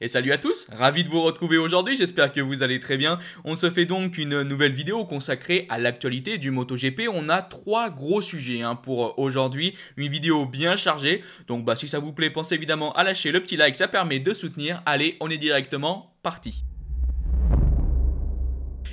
Et salut à tous, ravi de vous retrouver aujourd'hui, j'espère que vous allez très bien. On se fait donc une nouvelle vidéo consacrée à l'actualité du MotoGP. On a trois gros sujets hein, pour aujourd'hui, une vidéo bien chargée. Donc bah, si ça vous plaît, pensez évidemment à lâcher le petit like, ça permet de soutenir. Allez, on est directement parti.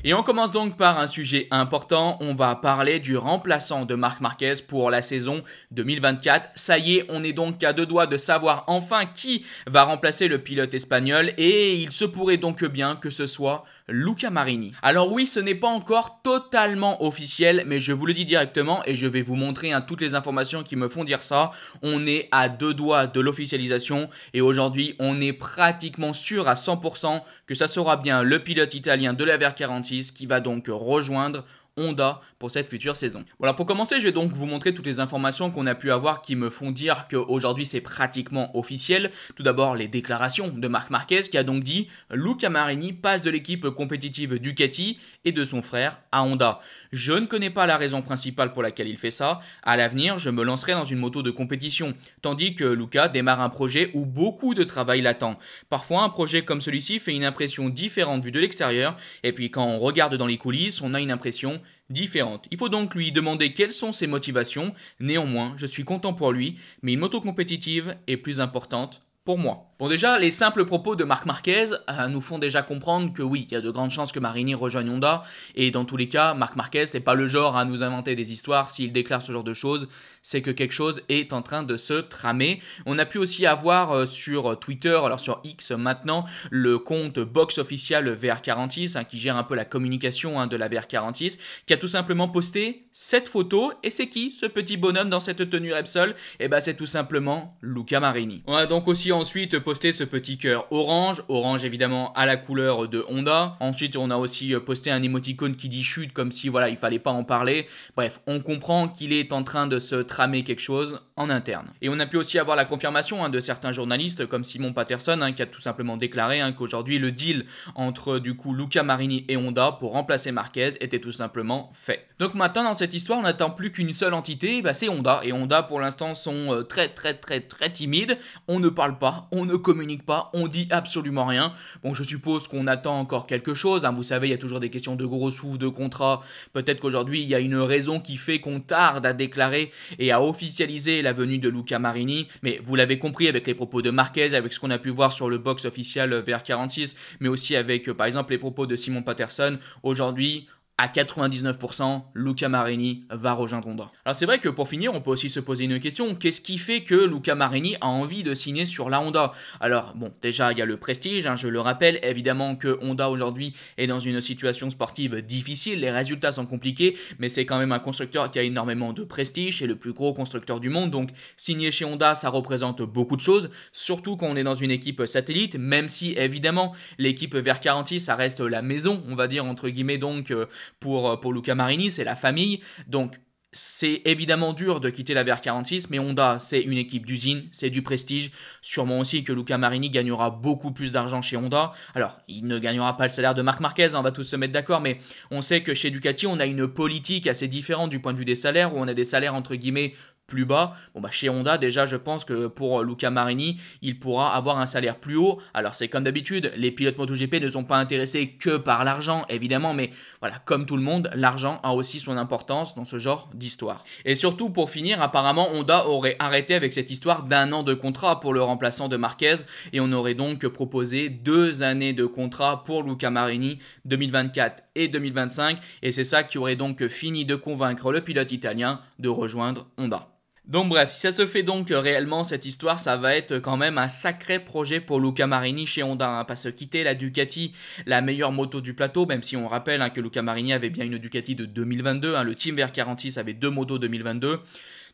Et on commence donc par un sujet important, on va parler du remplaçant de Marc Marquez pour la saison 2024. Ça y est, on est donc à deux doigts de savoir enfin qui va remplacer le pilote espagnol et il se pourrait donc bien que ce soit Luca Marini. Alors oui, ce n'est pas encore totalement officiel, mais je vous le dis directement et je vais vous montrer hein, toutes les informations qui me font dire ça. On est à deux doigts de l'officialisation et aujourd'hui, on est pratiquement sûr à 100% que ça sera bien le pilote italien de la VR46 qui va donc rejoindre Honda pour cette future saison. Voilà, pour commencer, je vais donc vous montrer toutes les informations qu'on a pu avoir qui me font dire qu'aujourd'hui c'est pratiquement officiel. Tout d'abord, les déclarations de Marc Marquez qui a donc dit Luca Marini passe de l'équipe compétitive Ducati et de son frère à Honda. Je ne connais pas la raison principale pour laquelle il fait ça. À l'avenir, je me lancerai dans une moto de compétition, tandis que Luca démarre un projet où beaucoup de travail l'attend. Parfois, un projet comme celui-ci fait une impression différente vue de l'extérieur, et puis quand on regarde dans les coulisses, on a une impression différentes. Il faut donc lui demander quelles sont ses motivations. Néanmoins, je suis content pour lui, mais une moto compétitive est plus importante pour moi. Bon déjà, les simples propos de Marc Marquez euh, nous font déjà comprendre que oui, il y a de grandes chances que Marini rejoigne Honda, et dans tous les cas, Marc Marquez, n'est pas le genre à nous inventer des histoires, s'il déclare ce genre de choses, c'est que quelque chose est en train de se tramer. On a pu aussi avoir euh, sur euh, Twitter, alors sur X maintenant, le compte Box officiel VR46 hein, qui gère un peu la communication hein, de la VR46, qui a tout simplement posté cette photo. Et c'est qui ce petit bonhomme dans cette tenue Repsol Et eh ben c'est tout simplement Luca Marini. On a donc aussi ensuite posté ce petit cœur orange, orange évidemment à la couleur de Honda. Ensuite, on a aussi euh, posté un émoticône qui dit chute comme si voilà il fallait pas en parler. Bref, on comprend qu'il est en train de se tramer tramer quelque chose en interne. Et on a pu aussi avoir la confirmation hein, de certains journalistes comme Simon Patterson hein, qui a tout simplement déclaré hein, qu'aujourd'hui le deal entre du coup Luca Marini et Honda pour remplacer Marquez était tout simplement fait. Donc maintenant dans cette histoire on n'attend plus qu'une seule entité, bah, c'est Honda. Et Honda pour l'instant sont euh, très très très très timides. On ne parle pas, on ne communique pas, on dit absolument rien. Bon je suppose qu'on attend encore quelque chose. Vous savez il y a toujours des questions de gros sous, de contrats. Peut-être qu'aujourd'hui il y a une raison qui fait qu'on tarde à déclarer et a officialisé la venue de Luca Marini. Mais vous l'avez compris avec les propos de Marquez, avec ce qu'on a pu voir sur le box officiel euh, VR46, mais aussi avec euh, par exemple les propos de Simon Patterson. Aujourd'hui, à 99%, Luca Marini va rejoindre Honda. Alors c'est vrai que pour finir, on peut aussi se poser une question, qu'est-ce qui fait que Luca Marini a envie de signer sur la Honda Alors bon, déjà il y a le prestige, hein, je le rappelle, évidemment que Honda aujourd'hui est dans une situation sportive difficile, les résultats sont compliqués, mais c'est quand même un constructeur qui a énormément de prestige, c'est le plus gros constructeur du monde, donc signer chez Honda ça représente beaucoup de choses, surtout quand on est dans une équipe satellite, même si évidemment l'équipe vers 46 ça reste la maison, on va dire entre guillemets donc... Euh, euh, pour, Luca Marini, c'est la famille. Donc c'est évidemment dur de quitter la VR46, mais Honda, c'est une équipe d'usine, c'est du prestige. Sûrement aussi que Luca Marini gagnera beaucoup plus d'argent chez Honda. Alors, il ne gagnera pas le salaire de Marc Marquez, hein, on va tous se mettre d'accord, mais on sait que chez Ducati, on a une politique assez différente du point de vue des salaires, où on a des salaires entre guillemets plus bas. Bon bah chez Honda déjà je pense que pour Luca Marini il pourra avoir un salaire plus haut. Alors c'est comme d'habitude, les pilotes MotoGP ne sont pas intéressés que par l'argent évidemment, mais voilà comme tout le monde l'argent a aussi son importance dans ce genre d'histoire. Et surtout pour finir, apparemment Honda aurait arrêté avec cette histoire d'un an de contrat pour le remplaçant de Marquez et on aurait donc proposé deux années de contrat pour Luca Marini 2024 et 2025 et c'est ça qui aurait donc fini de convaincre le pilote italien de rejoindre Honda. Donc bref, si ça se fait donc euh, réellement cette histoire, ça va être euh, quand même un sacré projet pour Luca Marini chez Honda. pas hein, parce quitter la Ducati, la meilleure moto du plateau, même si on rappelle hein, que Luca Marini avait bien une Ducati de 2022, hein, le Team VR46 avait deux motos 2022.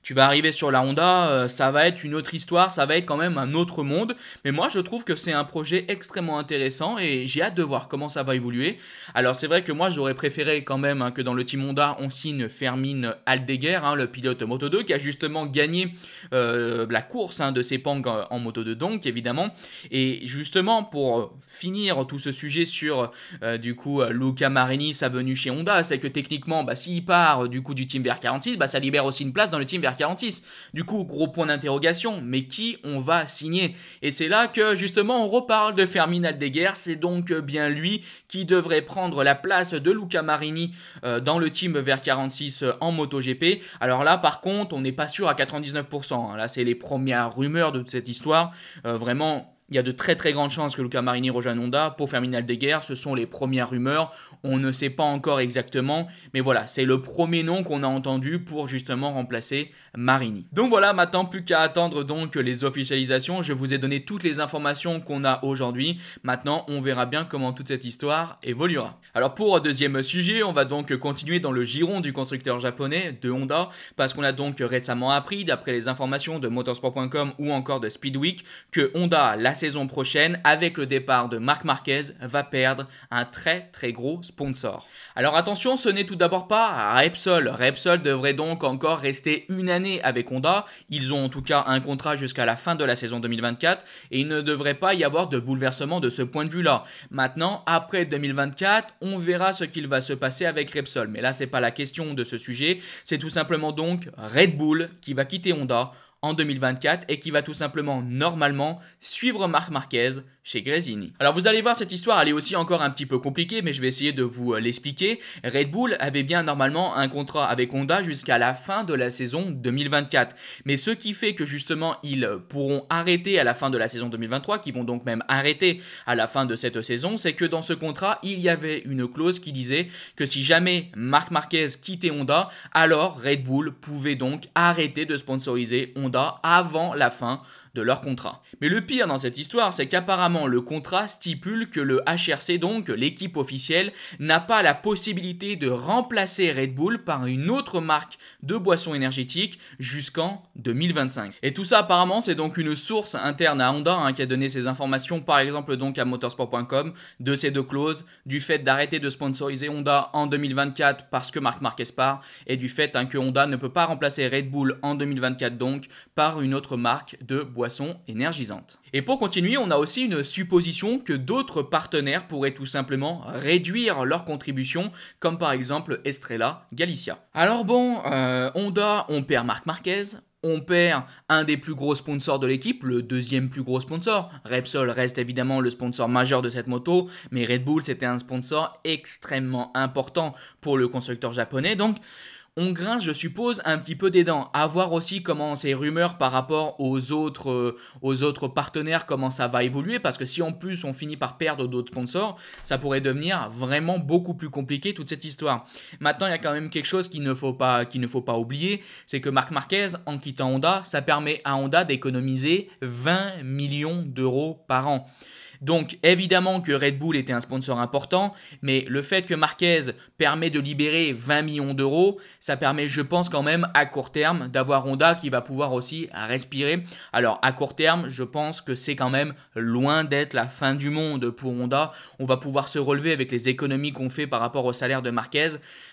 Tu vas arriver sur la Honda, euh, ça va être une autre histoire, ça va être quand même un autre monde. Mais moi, je trouve que c'est un projet extrêmement intéressant et j'ai hâte de voir comment ça va évoluer. Alors, c'est vrai que moi, j'aurais préféré quand même hein, que dans le team Honda, on signe Fermin Aldeguer, hein, le pilote Moto 2, qui a justement gagné euh, la course hein, de ses en, en Moto 2, donc évidemment. Et justement, pour finir tout ce sujet sur euh, du coup Luca Marini, sa venue chez Honda, c'est que techniquement, bah, s'il part du coup du Team VR46, bah, ça libère aussi une place dans le Team VR46. 46. Du coup, gros point d'interrogation, mais qui on va signer Et c'est là que justement on reparle de Fermin Aldeguer, c'est donc euh, bien lui qui devrait prendre la place de Luca Marini euh, dans le team vers 46 en euh, en MotoGP. Alors là par contre, on n'est pas sûr à 99%, hein. là c'est les premières rumeurs de toute cette histoire, vraiment il y a de très très grandes chances que Luca Marini rejoigne Honda pour Ferminal de Guerre. Ce sont les premières rumeurs. On ne sait pas encore exactement. Mais voilà, c'est le premier nom qu'on a entendu pour justement remplacer Marini. Donc voilà, maintenant plus qu'à attendre donc les officialisations. Je vous ai donné toutes les informations qu'on a aujourd'hui. Maintenant, on verra bien comment toute cette histoire évoluera. Alors pour deuxième sujet, on va donc continuer dans le giron du constructeur japonais de Honda parce qu'on a donc récemment appris d'après les informations de motorsport.com ou encore de Speedweek que Honda, la saison prochaine, avec le départ de Marc Marquez, va perdre un très très gros sponsor. Alors attention, ce n'est tout d'abord pas Repsol. Repsol devrait donc encore rester une année avec Honda. Ils ont en tout cas un contrat jusqu'à la fin de la saison 2024 et il ne devrait pas y avoir de bouleversement de ce point de vue-là. Maintenant, après 2024, on verra ce qu'il va se passer avec Repsol. Mais là, c'est pas la question de ce sujet. C'est tout simplement donc Red Bull qui va quitter Honda en 2024 et qui va tout simplement normalement suivre Marc Marquez chez Grésini. Alors vous allez voir, cette histoire, elle est aussi encore un petit peu compliquée, mais je vais essayer de vous euh, l'expliquer. Red Bull avait bien normalement un contrat avec Honda jusqu'à la fin de la saison 2024. Mais ce qui fait que justement, ils pourront arrêter à la fin de la saison 2023, qui vont donc même arrêter à la fin de cette saison, c'est que dans ce contrat, il y avait une clause qui disait que si jamais Marc Marquez quittait Honda, alors Red Bull pouvait donc arrêter de sponsoriser Honda avant la fin de leur contrat. Mais le pire dans cette histoire, c'est qu'apparemment le contrat stipule que le HRC, donc l'équipe officielle, n'a pas la possibilité de remplacer Red Bull par une autre marque de boisson énergétique jusqu'en 2025. Et tout ça apparemment, c'est donc une source interne à Honda hein, qui a donné ces informations, par exemple donc à motorsport.com, de ces deux clauses, du fait d'arrêter de sponsoriser Honda en 2024 parce que Marc Marquez part, et du fait hein, que Honda ne peut pas remplacer Red Bull en 2024 donc par une autre marque de boisson énergisante Et pour continuer, on a aussi une supposition que d'autres partenaires pourraient tout simplement réduire leur contribution, comme par exemple Estrella Galicia. Alors bon, euh, Honda, on perd Marc Marquez, on perd un des plus gros sponsors de l'équipe, le deuxième plus gros sponsor. Repsol reste évidemment le sponsor majeur de cette moto, mais Red Bull c'était un sponsor extrêmement important pour le constructeur japonais. Donc on grince, je suppose, un petit peu des dents. À voir aussi comment ces rumeurs par rapport aux autres, euh, aux autres partenaires, comment ça va évoluer. Parce que si en plus on finit par perdre d'autres sponsors, ça pourrait devenir vraiment beaucoup plus compliqué toute cette histoire. Maintenant, il y a quand même quelque chose qu'il ne faut pas, qu'il ne faut pas oublier, c'est que Marc Marquez, en quittant Honda, ça permet à Honda d'économiser 20 millions d'euros par an. Donc évidemment que Red Bull était un sponsor important, mais le fait que Marquez permet de libérer 20 millions d'euros, ça permet je pense quand même à court terme d'avoir Honda qui va pouvoir aussi respirer. Alors à court terme, je pense que c'est quand même loin d'être la fin du monde pour Honda. On va pouvoir se relever avec les économies qu'on fait par rapport au salaire de Marquez,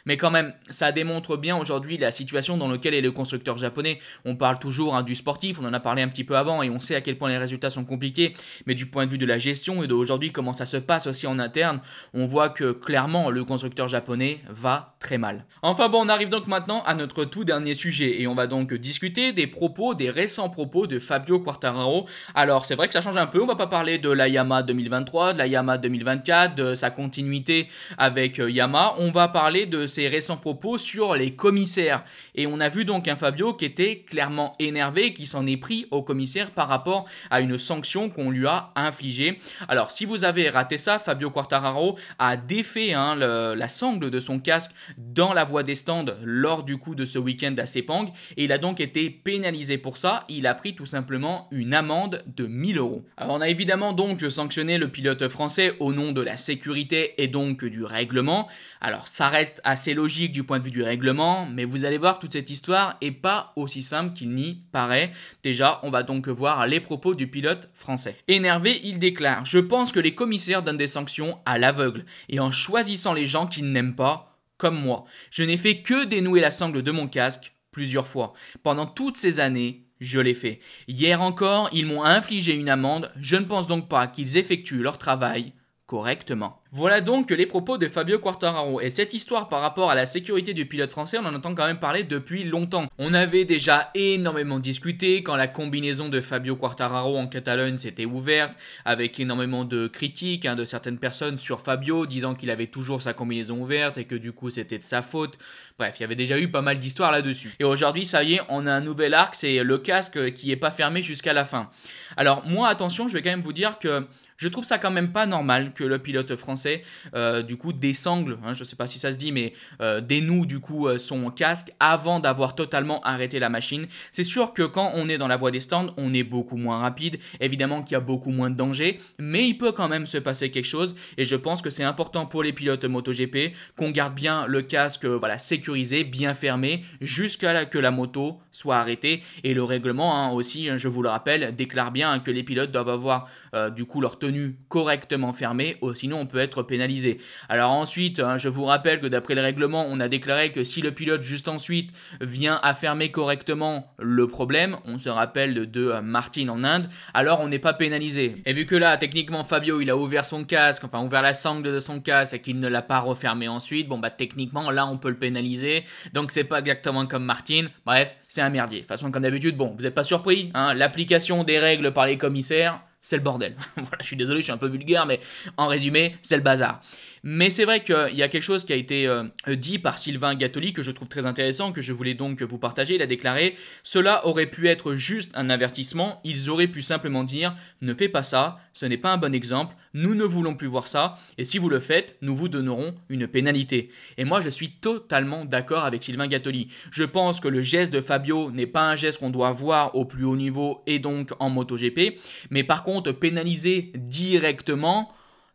mais quand même, ça démontre bien aujourd'hui la situation dans laquelle est le constructeur japonais. On parle toujours hein, du sportif, on en a parlé un petit peu avant et on sait à quel point les résultats sont compliqués, mais du point de vue de la gestion et de comment ça se passe aussi en interne, on voit que clairement le constructeur japonais va très mal. Enfin bon, on arrive donc maintenant à notre tout dernier sujet et on va donc discuter des propos, des récents propos de Fabio Quartararo. Alors c'est vrai que ça change un peu, on va pas parler de la Yamaha 2023, de la Yamaha 2024, de sa continuité avec euh, Yamaha, on va parler de ses récents propos sur les commissaires. Et on a vu donc un Fabio qui était clairement énervé, qui s'en est pris au commissaire par rapport à une sanction qu'on lui a infligée. Alors, si vous avez raté ça, Fabio Quartararo a défait hein, la sangle de son casque dans la voie des stands lors du coup de ce week-end à Sepang et il a donc été pénalisé pour ça. Il a pris tout simplement une amende de 1000 euros. Alors, on a évidemment donc sanctionné le pilote français au nom de la sécurité et donc du règlement. Alors, ça reste assez logique du point de vue du règlement, mais vous allez voir, toute cette histoire n'est pas aussi simple qu'il n'y paraît. Déjà, on va donc voir les propos du pilote français. Énervé, il déclare je pense que les commissaires donnent des sanctions à l'aveugle, et en choisissant les gens qu'ils n'aiment pas, comme moi. Je n'ai fait que dénouer la sangle de mon casque plusieurs fois. Pendant toutes ces années, je l'ai fait. Hier encore, ils m'ont infligé une amende, je ne pense donc pas qu'ils effectuent leur travail correctement. Voilà donc les propos de Fabio Quartararo. Et cette histoire par rapport à la sécurité du pilote français, on en entend quand même parler depuis longtemps. On avait déjà énormément discuté quand la combinaison de Fabio Quartararo en Catalogne s'était ouverte, avec énormément de critiques hein, de certaines personnes sur Fabio, disant qu'il avait toujours sa combinaison ouverte et que du coup c'était de sa faute. Bref, il y avait déjà eu pas mal d'histoires là-dessus. Et aujourd'hui, ça y est, on a un nouvel arc, c'est le casque qui n'est pas fermé jusqu'à la fin. Alors moi, attention, je vais quand même vous dire que je trouve ça quand même pas normal que le pilote français, euh, du coup, désangle, hein, je sais pas si ça se dit, mais euh, dénoue, du coup, euh, son casque avant d'avoir totalement arrêté la machine. C'est sûr que quand on est dans la voie des stands, on est beaucoup moins rapide, évidemment qu'il y a beaucoup moins de danger, mais il peut quand même se passer quelque chose, et je pense que c'est important pour les pilotes MotoGP qu'on garde bien le casque, voilà, sécurisé, bien fermé, jusqu'à ce que la moto soit arrêtée, et le règlement hein, aussi, hein, je vous le rappelle, déclare bien que les pilotes doivent avoir, du coup, leur tenue correctement fermé ou sinon on peut être pénalisé. Alors ensuite, hein, je vous rappelle que d'après le règlement, on a déclaré que si le pilote juste ensuite vient à fermer correctement le problème, on se rappelle de euh, Martin en Inde, alors on n'est pas pénalisé. Et vu que là, techniquement, Fabio, il a ouvert son casque, enfin ouvert la sangle de son casque et qu'il ne l'a pas refermé ensuite, bon bah techniquement, là, on peut le pénaliser. Donc c'est pas exactement comme Martin. Bref, c'est un merdier. façon, comme d'habitude, bon, vous n'êtes pas surpris, hein, l'application des règles par les commissaires, c'est le bordel. voilà, je suis désolé, je suis un peu vulgaire, mais en résumé, c'est le bazar. Mais c'est vrai qu'il y a quelque chose qui a été euh, dit par Sylvain Gattoli que je trouve très intéressant, que je voulais donc vous partager. Il a déclaré Cela aurait pu être juste un avertissement. Ils auraient pu simplement dire Ne fais pas ça, ce n'est pas un bon exemple, nous ne voulons plus voir ça, et si vous le faites, nous vous donnerons une pénalité. Et moi, je suis totalement d'accord avec Sylvain Gattoli. Je pense que le geste de Fabio n'est pas un geste qu'on doit voir au plus haut niveau et donc en MotoGP, mais par contre, pénaliser directement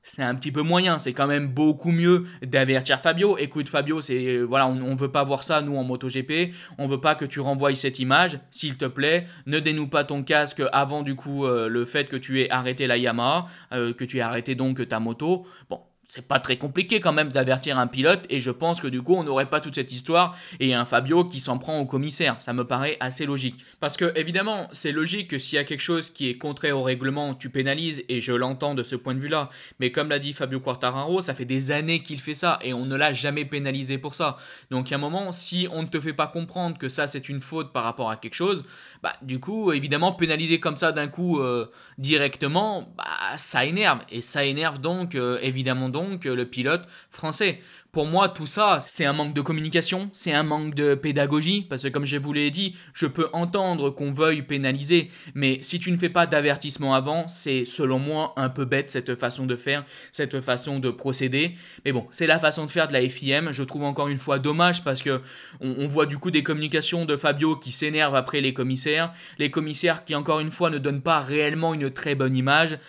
c'est un petit peu moyen. C'est quand même beaucoup mieux d'avertir Fabio. Écoute, Fabio, c'est euh, voilà, on, veut pas voir ça nous en MotoGP. On veut pas que tu renvoies cette image, s'il te plaît. Ne dénoue pas ton casque avant du coup euh, le fait que tu aies arrêté la Yamaha, euh, que tu aies arrêté donc ta moto. Bon, c'est pas très compliqué quand même d'avertir un pilote et je pense que du coup on n'aurait pas toute cette histoire et un Fabio qui s'en prend au commissaire. Ça me paraît assez logique. Parce que évidemment c'est logique que s'il y a quelque chose qui est contraire au règlement tu pénalises et je l'entends de ce point de vue là. Mais comme l'a dit Fabio Quartararo ça fait des années qu'il fait ça et on ne l'a jamais pénalisé pour ça. Donc à un moment si on ne te fait pas comprendre que ça c'est une faute par rapport à quelque chose, bah du coup évidemment pénaliser comme ça d'un coup euh, directement bah ça énerve et ça énerve donc euh, évidemment donc euh, le pilote français. Pour moi, tout ça, c'est un manque de communication, c'est un manque de pédagogie, parce que comme je vous l'ai dit, je peux entendre qu'on veuille pénaliser, mais si tu ne fais pas d'avertissement avant, c'est selon moi un peu bête cette façon de faire, cette façon de procéder. Mais bon, c'est la façon de faire de la FIM. Je trouve encore une fois dommage parce que on, voit du coup des communications de Fabio qui s'énerve après les commissaires, les commissaires qui encore une fois ne donnent pas réellement une très bonne image.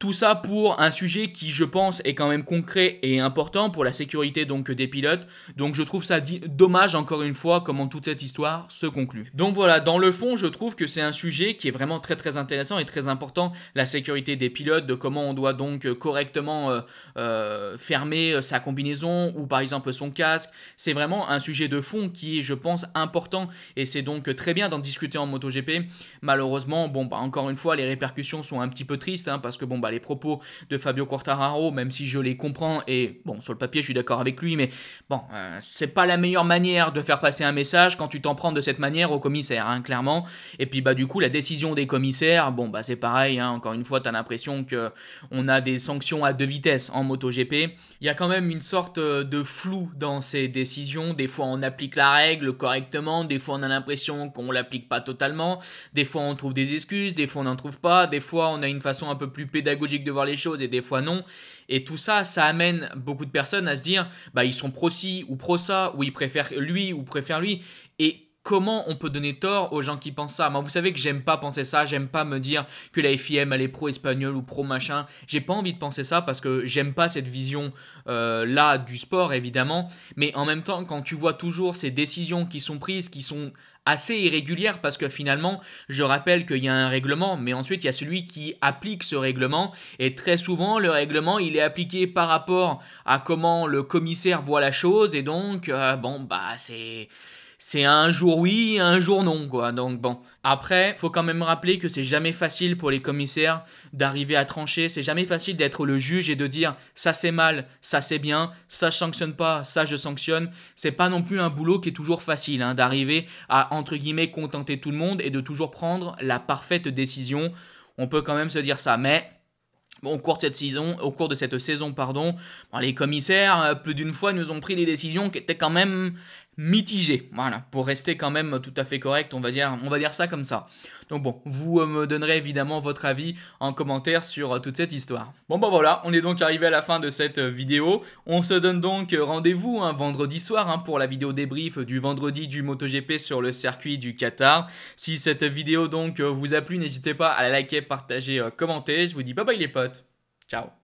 Tout ça pour un sujet qui, je pense, est quand même concret et important pour la sécurité donc des pilotes. Donc je trouve ça dommage, encore une fois, comment toute cette histoire se conclut. Donc voilà, dans le fond, je trouve que c'est un sujet qui est vraiment très très intéressant et très important, la sécurité des pilotes, de comment on doit donc correctement euh, euh, fermer euh, sa combinaison ou par exemple son casque. C'est vraiment un sujet de fond qui est, je pense, important et c'est donc très bien d'en discuter en MotoGP. Malheureusement, bon, bah, encore une fois, les répercussions sont un petit peu tristes hein, parce que bon, bah, bah, les propos de Fabio Quartararo, même si je les comprends, et bon, sur le papier, je suis d'accord avec lui, mais bon, euh, c'est pas la meilleure manière de faire passer un message quand tu t'en prends de cette manière au commissaire, hein, clairement. Et puis, bah, du coup, la décision des commissaires, bon, bah, c'est pareil, hein, encore une fois, t'as l'impression qu'on a des sanctions à deux vitesses en MotoGP. Il y a quand même une sorte euh, de flou dans ces décisions. Des fois, on applique la règle correctement, des fois, on a l'impression qu'on l'applique pas totalement, des fois, on trouve des excuses, des fois, on n'en trouve pas, des fois, on a une façon un peu plus pédagogique de voir les choses et des fois non. Et tout ça, ça amène beaucoup de personnes à se dire, bah ils sont pro-ci ou pro-ça, ou ils préfèrent lui ou préfèrent lui. Et comment on peut donner tort aux gens qui pensent ça Moi, vous savez que j'aime pas penser ça, j'aime pas me dire que la FIM, elle est pro-espagnole ou pro-machin. J'ai pas envie de penser ça parce que j'aime pas cette vision euh, là du sport, évidemment. Mais en même temps, quand tu vois toujours ces décisions qui sont prises, qui sont assez irrégulières parce que finalement, je rappelle qu'il y a un règlement, mais ensuite il y a celui qui applique ce règlement. Et très souvent, le règlement, il est appliqué par rapport à comment le commissaire voit la chose. Et donc, euh, bon, bah, c'est c'est un jour oui, un jour non, quoi. Donc bon. Après, faut quand même rappeler que c'est jamais facile pour les commissaires d'arriver à trancher. C'est jamais facile d'être le juge et de dire ça c'est mal, ça c'est bien, ça je sanctionne pas, ça je sanctionne. C'est pas non plus un boulot qui est toujours facile, hein, d'arriver à entre guillemets contenter tout le monde et de toujours prendre la parfaite décision. On peut quand même se dire ça, mais au cours de cette saison, au cours de cette saison pardon, les commissaires euh, plus d'une fois nous ont pris des décisions qui étaient quand même mitigé. Voilà, pour rester quand même tout à fait correct, on va dire, on va dire ça comme ça. Donc bon, vous euh, me donnerez évidemment votre avis en commentaire sur euh, toute cette histoire. Bon bah voilà, on est donc arrivé à la fin de cette euh, vidéo. On se donne donc rendez-vous un hein, vendredi soir hein, pour la vidéo débrief du vendredi du MotoGP sur le circuit du Qatar. Si cette vidéo donc vous a plu, n'hésitez pas à la liker, partager, commenter. Je vous dis bye bye les potes. Ciao